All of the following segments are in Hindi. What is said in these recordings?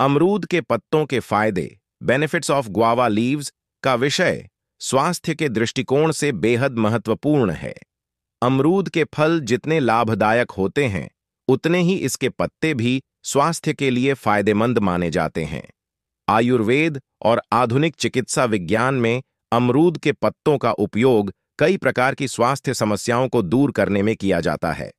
अमरूद के पत्तों के फायदे बेनिफिट्स ऑफ ग्वावा लीव्स का विषय स्वास्थ्य के दृष्टिकोण से बेहद महत्वपूर्ण है अमरूद के फल जितने लाभदायक होते हैं उतने ही इसके पत्ते भी स्वास्थ्य के लिए फायदेमंद माने जाते हैं आयुर्वेद और आधुनिक चिकित्सा विज्ञान में अमरूद के पत्तों का उपयोग कई प्रकार की स्वास्थ्य समस्याओं को दूर करने में किया जाता है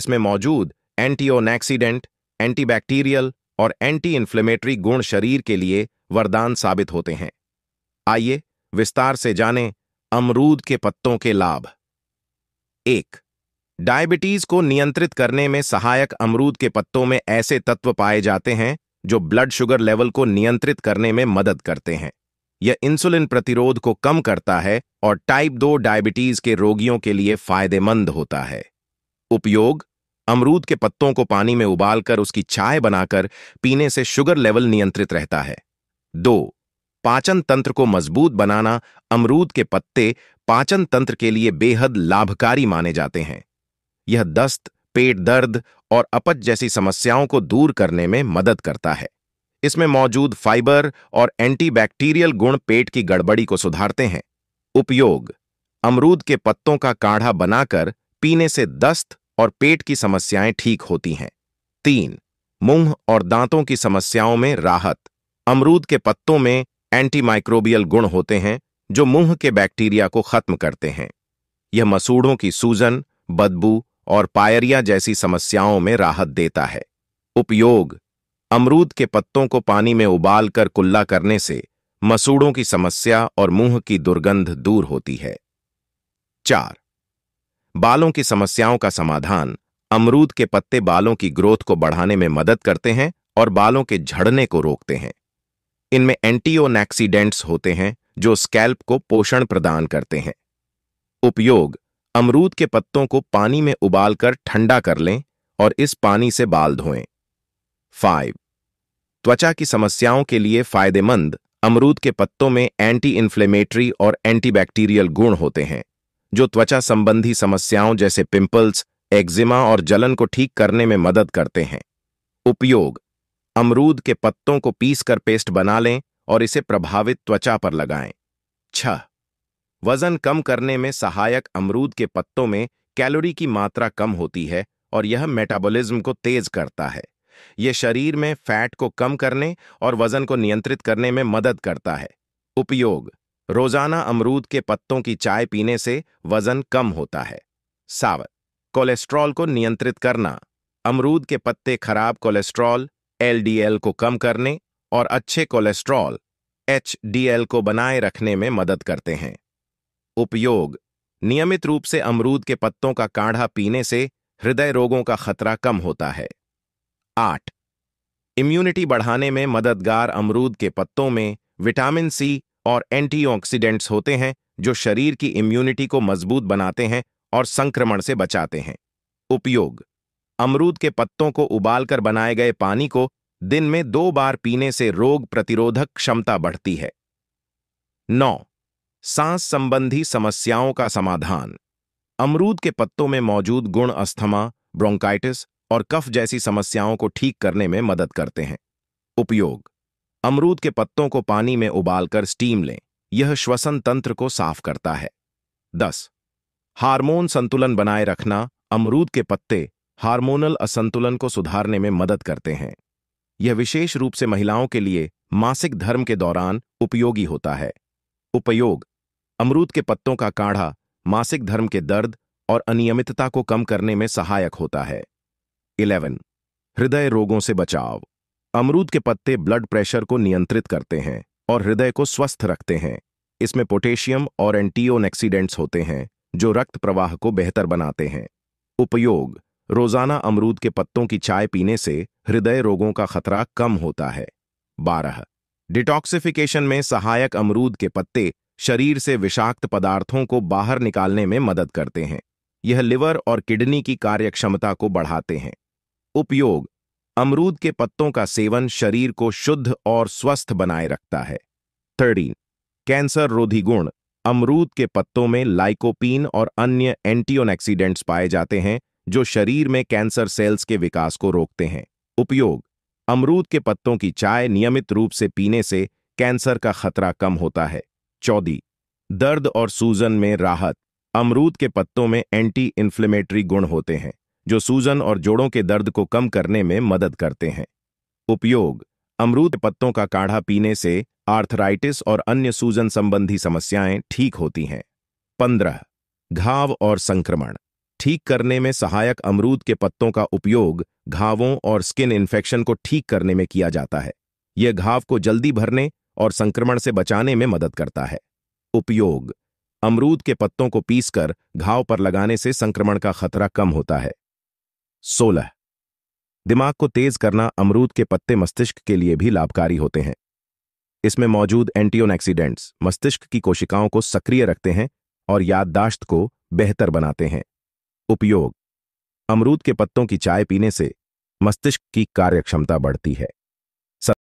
इसमें मौजूद एंटीओनैक्सीडेंट एंटीबैक्टीरियल और एंटी इन्फ्लेमेटरी गुण शरीर के लिए वरदान साबित होते हैं आइए विस्तार से जानें अमरूद के पत्तों के लाभ एक डायबिटीज को नियंत्रित करने में सहायक अमरूद के पत्तों में ऐसे तत्व पाए जाते हैं जो ब्लड शुगर लेवल को नियंत्रित करने में मदद करते हैं यह इंसुलिन प्रतिरोध को कम करता है और टाइप दो डायबिटीज के रोगियों के लिए फायदेमंद होता है उपयोग अमरूद के पत्तों को पानी में उबालकर उसकी चाय बनाकर पीने से शुगर लेवल नियंत्रित रहता है दो पाचन तंत्र को मजबूत बनाना अमरूद के पत्ते पाचन तंत्र के लिए बेहद लाभकारी माने जाते हैं यह दस्त पेट दर्द और अपच जैसी समस्याओं को दूर करने में मदद करता है इसमें मौजूद फाइबर और एंटीबैक्टीरियल गुण पेट की गड़बड़ी को सुधारते हैं उपयोग अमरूद के पत्तों का काढ़ा बनाकर पीने से दस्त और पेट की समस्याएं ठीक होती हैं तीन मुंह और दांतों की समस्याओं में राहत अमरूद के पत्तों में एंटीमाइक्रोबियल गुण होते हैं जो मुंह के बैक्टीरिया को खत्म करते हैं यह मसूड़ों की सूजन बदबू और पायरिया जैसी समस्याओं में राहत देता है उपयोग अमरूद के पत्तों को पानी में उबालकर कुल्ला करने से मसूड़ों की समस्या और मुंह की दुर्गंध दूर होती है चार बालों की समस्याओं का समाधान अमरूद के पत्ते बालों की ग्रोथ को बढ़ाने में मदद करते हैं और बालों के झड़ने को रोकते हैं इनमें एंटीओनैक्सीडेंट्स होते हैं जो स्कैल्प को पोषण प्रदान करते हैं उपयोग अमरूद के पत्तों को पानी में उबालकर ठंडा कर लें और इस पानी से बाल धोएं फाइव त्वचा की समस्याओं के लिए फायदेमंद अमरूद के पत्तों में एंटी इन्फ्लेमेटरी और एंटीबैक्टीरियल गुण होते हैं जो त्वचा संबंधी समस्याओं जैसे पिंपल्स एक्जिमा और जलन को ठीक करने में मदद करते हैं उपयोग अमरूद के पत्तों को पीसकर पेस्ट बना लें और इसे प्रभावित त्वचा पर लगाएं छह वजन कम करने में सहायक अमरूद के पत्तों में कैलोरी की मात्रा कम होती है और यह मेटाबॉलिज्म को तेज करता है यह शरीर में फैट को कम करने और वजन को नियंत्रित करने में मदद करता है उपयोग रोजाना अमरूद के पत्तों की चाय पीने से वजन कम होता है सावर कोलेस्ट्रॉल को नियंत्रित करना अमरूद के पत्ते खराब कोलेस्ट्रॉल एलडीएल को कम करने और अच्छे कोलेस्ट्रॉल एचडीएल को बनाए रखने में मदद करते हैं उपयोग नियमित रूप से अमरूद के पत्तों का काढ़ा पीने से हृदय रोगों का खतरा कम होता है आठ इम्यूनिटी बढ़ाने में मददगार अमरूद के पत्तों में विटामिन सी और एंटीऑक्सीडेंट्स होते हैं जो शरीर की इम्यूनिटी को मजबूत बनाते हैं और संक्रमण से बचाते हैं उपयोग अमरूद के पत्तों को उबालकर बनाए गए पानी को दिन में दो बार पीने से रोग प्रतिरोधक क्षमता बढ़ती है नौ सांस संबंधी समस्याओं का समाधान अमरूद के पत्तों में मौजूद गुण अस्थमा ब्रोंकाइटिस और कफ जैसी समस्याओं को ठीक करने में मदद करते हैं उपयोग अमरूद के पत्तों को पानी में उबालकर स्टीम लें यह श्वसन तंत्र को साफ करता है 10. हार्मोन संतुलन बनाए रखना अमरूद के पत्ते हार्मोनल असंतुलन को सुधारने में मदद करते हैं यह विशेष रूप से महिलाओं के लिए मासिक धर्म के दौरान उपयोगी होता है उपयोग अमरूद के पत्तों का काढ़ा मासिक धर्म के दर्द और अनियमितता को कम करने में सहायक होता है 11. हृदय रोगों से बचाव अमरूद के पत्ते ब्लड प्रेशर को नियंत्रित करते हैं और हृदय को स्वस्थ रखते हैं इसमें पोटेशियम और एंटीओनेक्सीडेंट्स होते हैं जो रक्त प्रवाह को बेहतर बनाते हैं उपयोग रोजाना अमरूद के पत्तों की चाय पीने से हृदय रोगों का खतरा कम होता है बारह डिटॉक्सिफिकेशन में सहायक अमरूद के पत्ते शरीर से विषाक्त पदार्थों को बाहर निकालने में मदद करते हैं यह लिवर और किडनी की कार्यक्षमता को बढ़ाते हैं उपयोग अमरूद के पत्तों का सेवन शरीर को शुद्ध और स्वस्थ बनाए रखता है थर्टीन कैंसर रोधी गुण अमरूद के पत्तों में लाइकोपीन और अन्य एंटीओनैक्सीडेंट्स पाए जाते हैं जो शरीर में कैंसर सेल्स के विकास को रोकते हैं उपयोग अमरूद के पत्तों की चाय नियमित रूप से पीने से कैंसर का खतरा कम होता है चौदी दर्द और सूजन में राहत अमरूद के पत्तों में एंटी इन्फ्लेमेटरी गुण होते हैं जो सूजन और जोड़ों के दर्द को कम करने में मदद करते हैं उपयोग अमरूद पत्तों का काढ़ा पीने से आर्थराइटिस और अन्य सूजन संबंधी समस्याएं ठीक होती हैं पंद्रह घाव और संक्रमण ठीक करने में सहायक अमरूद के पत्तों का उपयोग घावों और स्किन इन्फेक्शन को ठीक करने में किया जाता है यह घाव को जल्दी भरने और संक्रमण से बचाने में मदद करता है उपयोग अमरूद के पत्तों को पीसकर घाव पर लगाने से संक्रमण का खतरा कम होता है सोलह दिमाग को तेज करना अमरूद के पत्ते मस्तिष्क के लिए भी लाभकारी होते हैं इसमें मौजूद एंटीओन एक्सीडेंट्स मस्तिष्क की कोशिकाओं को सक्रिय रखते हैं और याददाश्त को बेहतर बनाते हैं उपयोग अमरूद के पत्तों की चाय पीने से मस्तिष्क की कार्यक्षमता बढ़ती है